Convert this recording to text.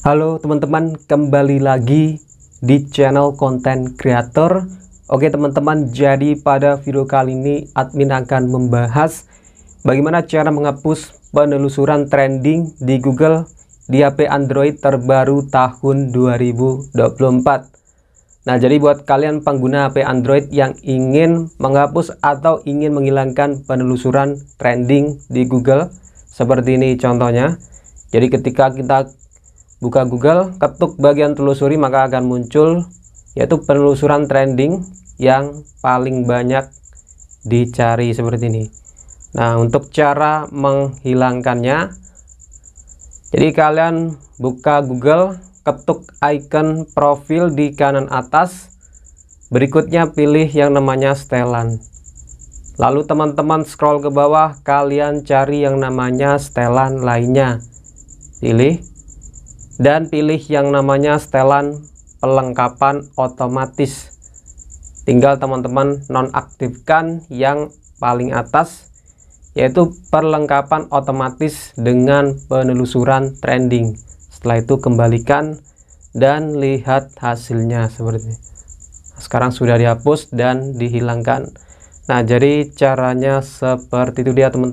Halo teman-teman, kembali lagi di channel konten kreator. Oke teman-teman, jadi pada video kali ini admin akan membahas bagaimana cara menghapus penelusuran trending di Google di HP Android terbaru tahun 2024. Nah, jadi buat kalian pengguna HP Android yang ingin menghapus atau ingin menghilangkan penelusuran trending di Google, seperti ini contohnya. Jadi ketika kita buka Google, ketuk bagian telusuri maka akan muncul yaitu penelusuran trending yang paling banyak dicari seperti ini. Nah, untuk cara menghilangkannya jadi kalian buka Google, ketuk icon profil di kanan atas. Berikutnya pilih yang namanya setelan. Lalu teman-teman scroll ke bawah, kalian cari yang namanya setelan lainnya. Pilih dan pilih yang namanya setelan pelengkapan otomatis tinggal teman-teman nonaktifkan yang paling atas yaitu perlengkapan otomatis dengan penelusuran trending setelah itu kembalikan dan lihat hasilnya seperti ini. sekarang sudah dihapus dan dihilangkan nah jadi caranya seperti itu dia teman-teman